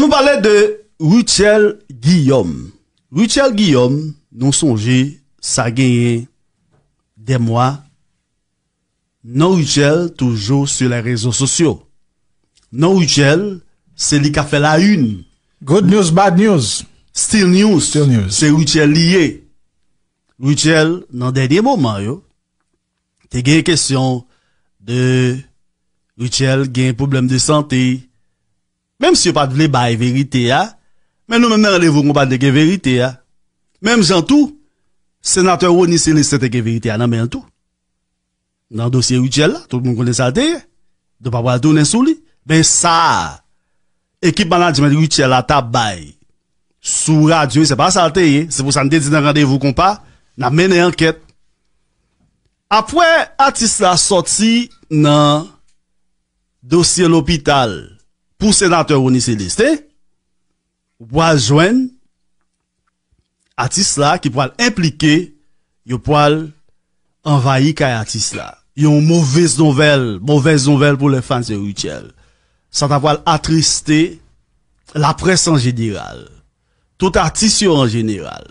nou pale de Richelle Guillaume Richelle Guillaume nou sonje sa genye de mwa nan Richelle toujou se la rezo sosyo nan Richelle se li kafe la un Good news, bad news Still news, se Richelle liye Richelle nan derye mouman yo te genye kesyon de Richelle genye poublem de santey Mem si yo pa dvile bay verite ya, men nou men mè radevou kompan deke verite ya. Mem jantou, senatou yo ni sene sete ke verite ya nan men jantou. Nan dosye wichel la, tout moun konen salte ya, do pa wadou nen sou li. Ben sa, ekipman la di men wichel la tab bay, sou radyou, se pa salte ya, se pou san dedine radevou kompan, nan mènen anket. Apoè, ati sa soti nan dosye l'opital. Pou senatè ou nisè listè, wò al jwen atis la ki pou al implike yo pou al anvayi kaya atis la. Yo mouvè zonvel, mouvè zonvel pou le fans de Richelle. San ap wò al atristè la presse an jeniral. Tout atis yo an jeniral.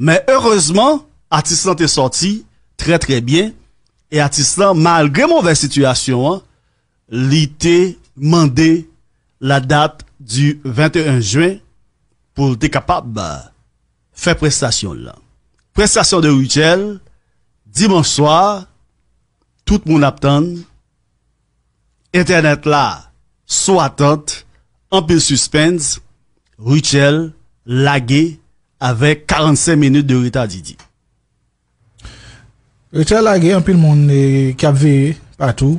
Mè heurezman, atis lan te sorti tre tre bie e atis lan, malgré mouvè situasyon an, li te mandè la date du 21 juin pour être capable de faire prestation là. Prestation de Rachel dimanche soir, tout le monde attend, Internet là, soit attente, en peu suspense, ruchel lagué, avec 45 minutes de retard Didi. Rachel Lagué, un peu monde qui a partout.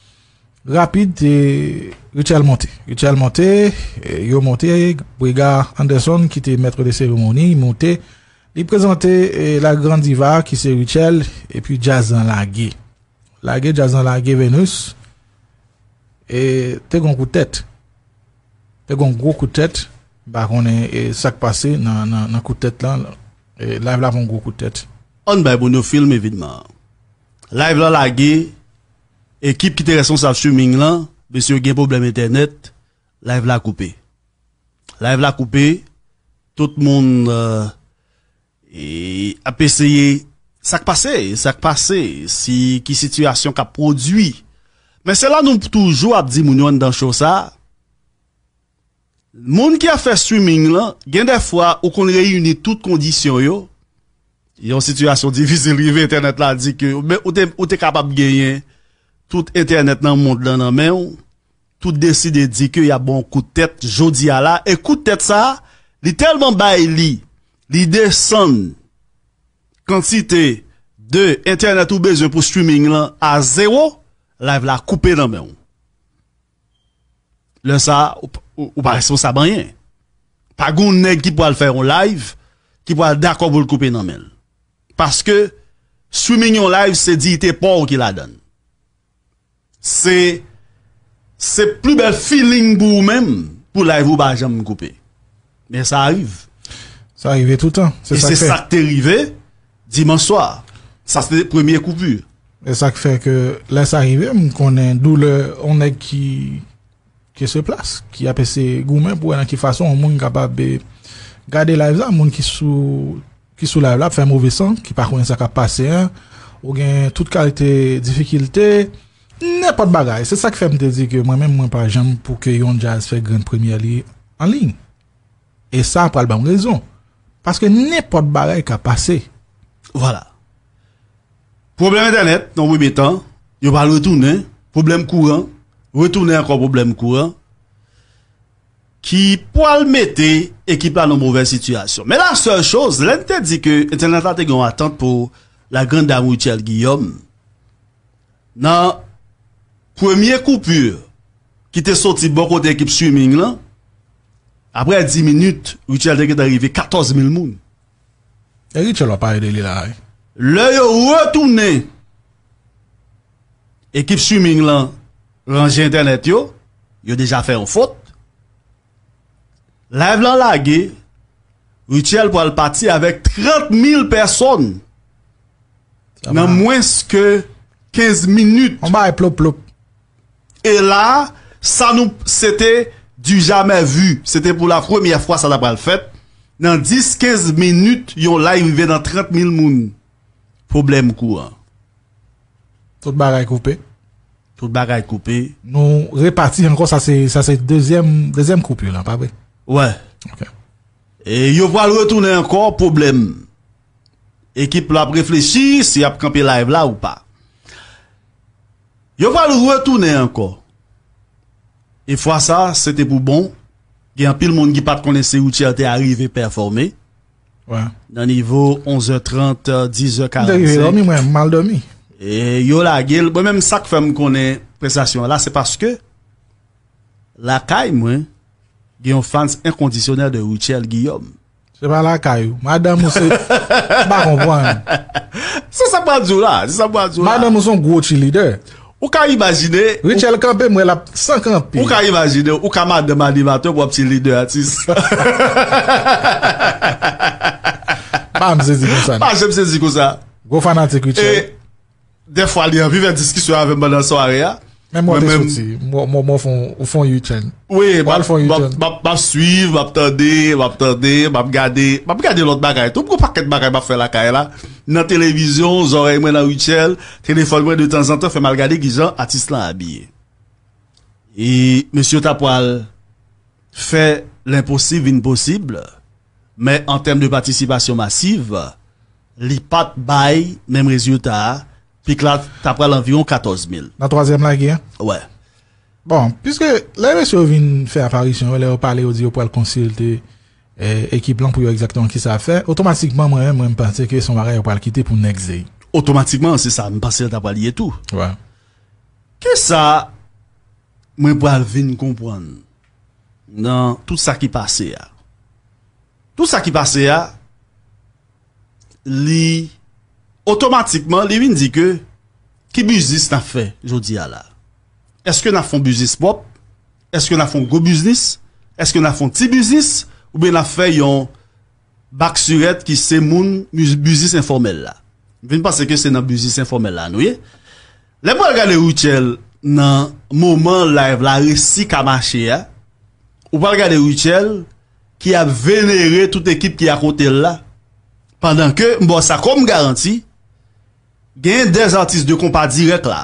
Rapide, Richelle Monté. Richelle Monté, eh, yo Monté, Bouiga Anderson, ki te metre de seremoni, Monté, li prezante eh, la Grand Diva, ki se Richelle, e pi Jazan Laguie. Laguie, Jazan Laguie, Venus, e te gon kou tèt. Te gon gro kou tèt, bakon e sak pase nan kou tèt lan, e live la pon gro kou tèt. On bay bon yo film evidman. Live la Laguie, ekip ki te resons ap streaming lan, bes yo gen problem internet, la ev la koupe. La ev la koupe, tout moun euh, e, ap eseye, sak pase, sak pase, si ki situasyon ka produi. Men se lan nou toujou ap di moun yon dan chosa, moun ki a fe streaming lan, gen defwa, ou kon reyouni tout kondisyon yo, yon situasyon divise, revi internet la, di ke, ou te kapab genyen, tout internet nan moun de lan nan men ou, tout desi de di ke y a bon koutet, jodi a la, e koutet sa, li telman bay li, li de san, kantite de internet ou beze pou streaming lan a zero, live la koupe nan men ou. Le sa, ou parespo sa ban yen. Pa goun neg ki po al fè yon live, ki po al dako pou l koupe nan men. Paske, streaming yon live se di ite por ki la dan. Se plu bel feeling pou ou men pou la evou bajan m koupi. Men sa arrive. Sa arrive tout an. E se sa te rive, di man soa, sa se te premye koupi. E sa kfe ke la sa rive, m konen doule, on ek ki se plas, ki apese goumen pou enan ki fason ou moun kapab be gade la evou zan, moun ki sou la evou la pou fèm ouve san, ki pa konen sa ka pase an, ou gen tout kalite difikilte, Nè pot bagay. Se sa ki fèm te di ke mwen mwen mwen parajem pou ke yon jazz fè gwen premye li en ligne. E sa pral ban mou rezon. Paske nè pot bagay ka pase. Voilà. Problem internet, non mwen metan. Yon pral retounen. Problem kouran. Retounen akon problem kouran. Ki poal meten e ki pa nou mou ven situasyon. Men la se chos, lè nte di ke internet atè gwen atan pou la gwen damou chèl Guillaume. Nan... premye koupur, ki te soti boko te ekip swimming lan, apre 10 minute, Richelle deke te rive 14000 moun. E Richelle wapay de li la. Le yo wotounen, ekip swimming lan, rangi internet yo, yo deja fe ou fote, la ev lan la ge, Richelle pou al pati, avèk 30.000 person, nan mwens ke 15 minute. On ba e plop plop. E la, sa nou, se te du jamè vu. Se te pou la fwè, miye fwè sa da pral fèt. Nan 10-15 minout, yon live vè nan 30.000 moun. Problem kou an. Tout bagay koupè. Tout bagay koupè. Nou repati an kon, sa se dezyem koupè lan, pa bè. E yo val wè toune an kon, pou blèm. Ekip lop reflechi si ap kampi live la ou pa. Yo valo retoune anko. E fwa sa, se te pou bon, gen pil moun ki pat konese Routier te arrive performe. Wan. Nan nivou 11.30, 10.45. Mwen mal dormi. E yo la gen, bon menm sak fèm konen prestasyon la, se paske lakay mwen gen fans inkondisyonèr de Routier, Guillaume. Se pa lakay ou. Mwen dam moun se bakon vwan. Se sa pa djou la. Se sa pa djou la. Mwen dam moun son gwo chili de. Mwen. Ou ka imajine... Ou ka imajine, ou ka mad de mani vato wap ti lide atis. Pan mse zi kousan. Pan mse zi kousan. Gou fanante kouche. De fwa li anvi, ven diski sou anve mwen an soare ya. Men mwen de sou ti, mwen fon yu chen. Ouye, bap suiv, bap tade, bap tade, bap gade, bap gade lout bagay. Tou mwen pa ket bagay bap fè la kaya la. Nan televizyon, zorey mwen nan yu chen, kene fol mwen de tanzan ton fè mal gade gizan atis lan abye. E, M. Tapwal, fè l'imposib v'imposib, mè an tem de patisipasyon masiv, li pat bay mèm rezouta a, Diklad, ta pral anvyon 14000. Na 3e la gen? Ouè. Bon, piskè, lè mè sou vin fè aparisyon, lè ou palè ou di ou pral konsilte ekip eh, lan pou yo exaktan ki sa fè, otomatikman mwen mwen mpateke son barè ou pral kitè pou nèk zè. Otomatikman, se sa, mwen pasè an ta pral yè tou. Ouè. Kè sa mwen pral vin kompran nan tout sa ki pase a? Tout sa ki pase a, li... Otomatikman li win di ke ki buzis nan fe jodi a la. Eske nan fon buzis pop, eske nan fon go buzis, eske nan fon ti buzis, ou be nan fe yon baksuret ki se moun buzis informel la. Vin pase ke se nan buzis informel la nou ye. Le mwen gade Ruchel nan moun man live la resi kamache a, ou mwen gade Ruchel ki a venere tout ekip ki a kontel la, pandan ke mwen bo sa kom garanti, gen yon des artiste de kompa direk la,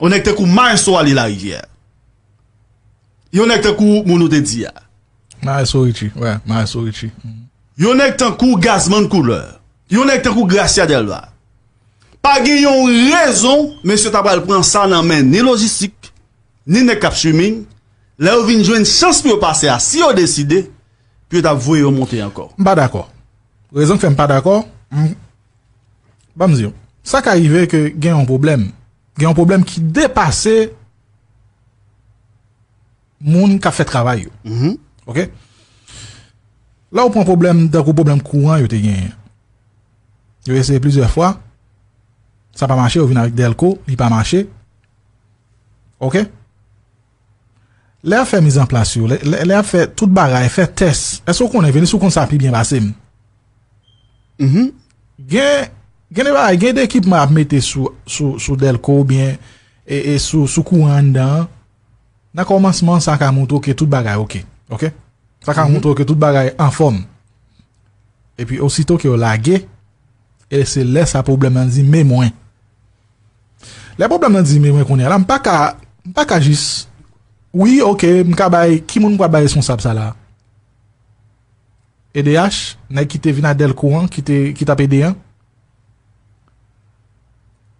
yon ek te kou ma yon so alil a yi jè. Yon ek te kou moun ou te di ya. Ma yon so iti, wè, ma yon so iti. Yon ek ten kou gazman kouleur. Yon ek te kou grasyade lwa. Pa gen yon rezon, men se tabal pren sa nan men ni logistik, ni ne kapshuming, la ou vin jwen chans pou yo pase a. Si yo deside, pou yo tab vou yon monte ankor. Mpa d'akor. Rezon ki fèm mpa d'akor, mpa mzi yon. Sa ka ive ke gen yon problem. Gen yon problem ki depase moun ka fe travay yo. Mm-hmm. Ok? La ou pou yon problem, dek ou problem kouan yo te gen. Yo eseye plizye fwa. Sa pa manche, yo vin arik del ko, li pa manche. Ok? Le a fe mizan plas yo. Le a fe tout bagay, fe tes. E sou konen veni, sou kon sapi bien basi m. Mm-hmm. Gen, Gen e bay, gen de ekip m ap mette sou Delco ou bien, e, e sou kouan dan, nan komanseman sa ka moun touke tout bagay okey, okey? Sa ka mhm. moun touke tout bagay an fom. E pi osito ke yo lage, e se lesa probleman zi mè mwen. Le probleman zi mè mwen kounen, la m pa ka, m pa ka jis. Oui, okey, m ka bay, ki moun m kwa bay esponsap sa la? EDH, nan ki te vina Delco an, ki te, ki ta pede yon,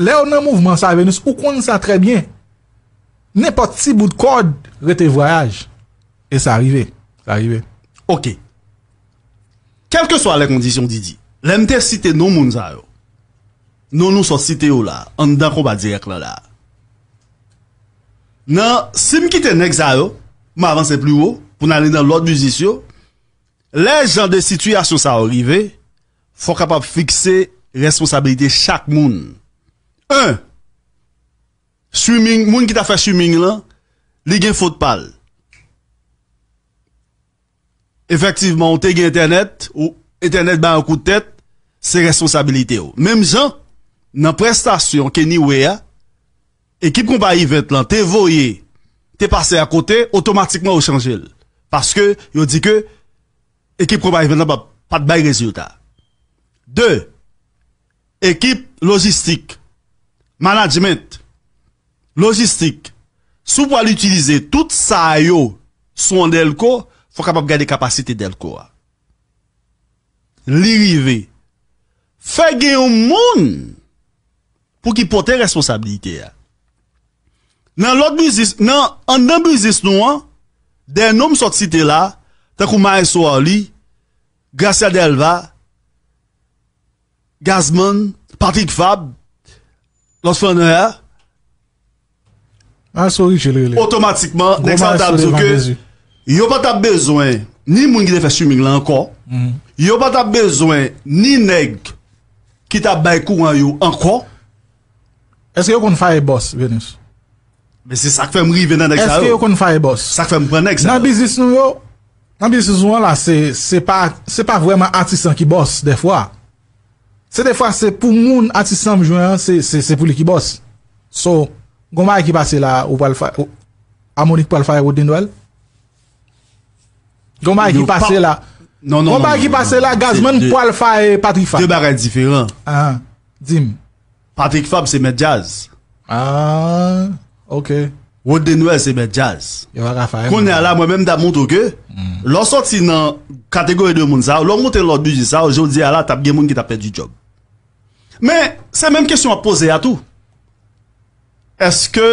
Le ou nan mouvman sa venous, ou kon sa trebyen. Ne pati bout kod rete voyaj. E sa arrive. Sa arrive. Ok. Kelke so a le kondisyon didi. Le mte site nou moun zaro. Nou nou so site yo la. An dan kon ba direk lan la. Nan, si m kite nek zaro, m avanse pli ou, pou nan ale nan lot mouzisyon, le jan de sitwasyon sa arrive, fok apap fikse responsabilite chak moun. 1. Swimming, moun ki ta fè swimming lan, li gen fote pal. Efektivman, te gen internet ou internet ban an koute tèt, se responsabilite yo. Mem jan, nan prestasyon ke ni we a, ekip kompa Yvette lan, te voye, te pase a kote, otomatikman ou chanjel. Paske, yo di ke, ekip kompa Yvette lan pa pat bay rezultat. 2. Ekip logistik. manajment, logistik, sou pou al utilize tout sa yo sou an del ko, fou kapap gade kapasite del ko a. Li rive, fege ou moun, pou ki pote responsabilite a. Nan lot bizis, nan, an nan bizis nou an, den nom sot site la, te kou ma e so a li, Garcia Delva, Gazman, Patrick Fabbe, Lòs fèm nou yè? An sou yè chè lè lè. Otomatikman, nek sa an ta bezou kè? Yò pa ta bezouen ni moun ki de fè streaming lè an kon? Yò pa ta bezouen ni neg ki ta bay kou an yò an kon? Eske yò kon fèm fè boss venous? Mè se sak fèm ri venan nek sa yò? Eske yò kon fèm fè boss? Sak fèm fè nek sa yò? Nan bizis nou yò, nan bizis nou yò la, se pa vwèman atisan ki boss defwa. Se de fwa se pou moun atisam jwen, se pou likibos. So, goma e ki pase la, amonik pou alfaye Rodinwell? Goma e ki pase la, gazmen pou alfaye Patrick Fab. De bagay diferent. Ha, ah, dim. Patrick Fab se met jazz. Ha, ah, ok. Rodinwell se met jazz. Yo, Rafa. Eh, Koun e ala mwen menm da moun toke, hmm. lor sot si nan kategori de moun sa, lor moun ten lor bujisa, joun di ala tap gen moun ki tap pe di job. Men, se menm kesyon a pose a tou. Eske,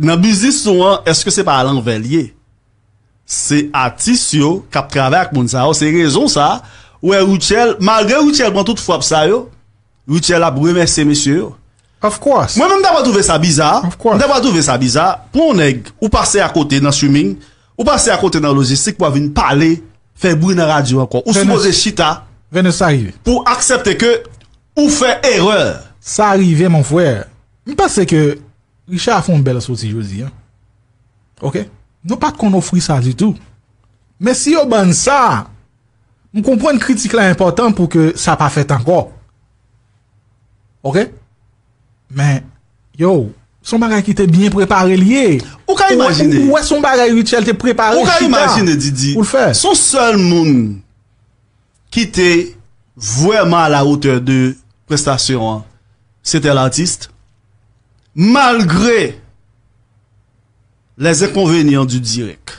nan bizis sou an, eske se pa lan velye? Se atis yo, kap trave ak moun sa yo, se rezon sa, ou e Routiel, magre Routiel mwen tout fwa psa yo, Routiel a brou, mersi monsi yo. Of course. Mwen mwen daba douve sa bizar, daba douve sa bizar, pou mwen neg, ou pase akote nan streaming, ou pase akote nan logistik, pou avin pale, fe brou nan radyo anko, ou soumose chita, venen sa yi. pou aksepte ke... Ou fe erreur Sa arive mon fwe Mi pase ke Richard a fon bela sosi jozi Ok Non pat kon ofri sa di tou Men si yo ban sa M konpwen kritik la important pou ke Sa pa fet anko Ok Men yo Son bagay ki te bien prepare liye Ou e son bagay rituel te prepare chida Ou e son bagay rituel te prepare chida Vreman la ote de prestasyon Sete l'artiste Malgre Les ekonvenyon Du direk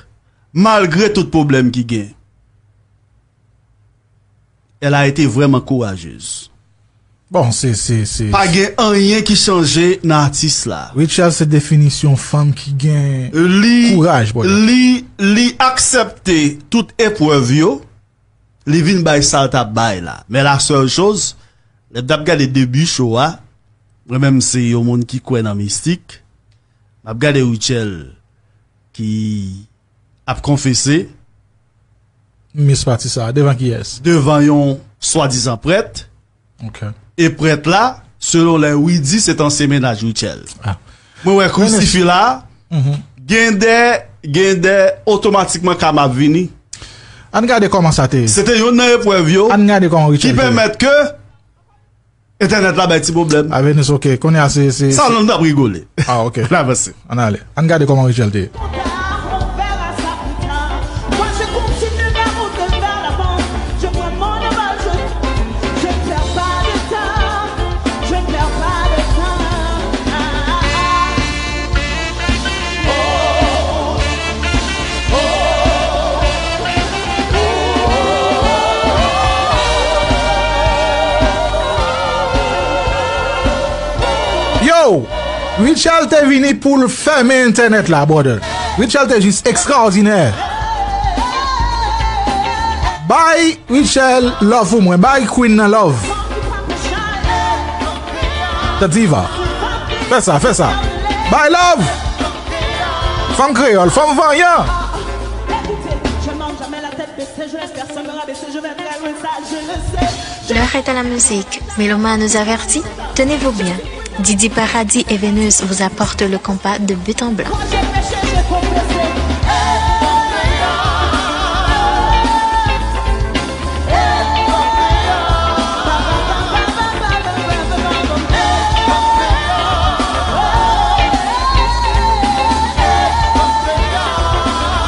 Malgre tout problem ki gen El a ete vreman kouaje Bon se se se Pa gen anyen ki chanje L'artiste la Richard se definisyon Femme ki gen Li aksepte Tout epwevyo Le vin bay sa ap bay la. Me la se yo chose, le dap gade debu chowa, mwen mse yo moun ki kwen an mistik, mab gade wichel ki ap konfese, mis patisa, devan ki yes? Devan yon swadi san pret, e pret la, selon le widi, se tan semenaj wichel. Ah. Mwen wè kou si fi la, mhm. gen de, gen de, otomatikman kam ap vini. An gade koman sati? Sete yon naye prevyo An gade koman richel te? Ki pemet ke Internet la bè ti problem A veni souke Konye ase si San londe ap rigole A ah, ok La vese An ale An gade koman richel te? Richard est te pour fermer internet la, brother. Richel te juste extraordinaire. Bye, Richel love ou mwen. Queen nan love. T'as diva. Fais ça, fais ça. Bye, love. Femme créole, femme vanyan. L'heure est à la musique. mais l'homme nous avertit. Tenez-vous bien. Didi Paradis et Vénus vous apporte le compas de but en blanc.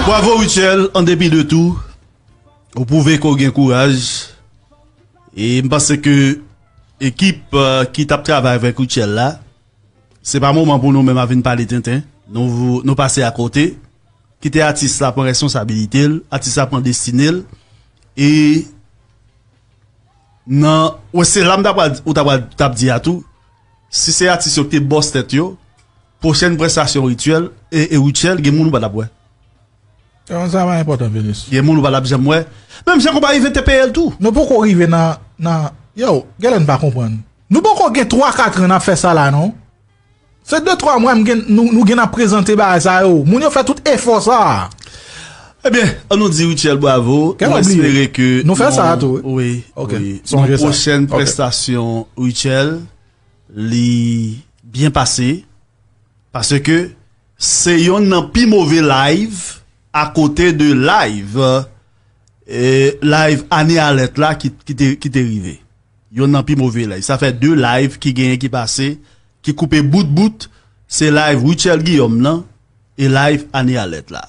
Bravo Uchel, en dépit de tout, vous pouvez qu'on gagne courage. Et parce que ekip ki euh, tap trava vek wichel la, se pa moun moun moun mèm avin pale tenten, nou pase akote, kite atis la pon resonsabilite, atis la pon destine, e, nan, wè se lam dapwa ou dapwa dapdi atou, se se atis yo te bostet yo, porsyen prestasyon wichel, e wichel, gen moun nou ba dapwe. E an zaman importan, Félix. Gen moun nou ba dapje mwen, mèm jen kon ba rive tepe el tou. Nou pou kon rive nan... Yo, gè lè n pa kompren. Nou bon kon gen 3-4 nan fè sa la, non? Se 2-3 mwen nou gen a prezante ba a sa yo. Moun yo fè tout e fò sa. E eh ben, an nou di Richel Boavo. Kè an oubli? Moun espere ke... Nou fè sa la tou? Oui, oui. Son jè sa. Moun chèn prestasyon Richel li bien passe. Pase ke se yon nan pi mouve live a kote de live euh, live anè alèk la ki te rivey. yon nan pi mouvi la. Sa fè dèu live ki genye ki pase, ki koupe bout-bout, se live Wichel Guillaume lan, non? e live Ani Alet la.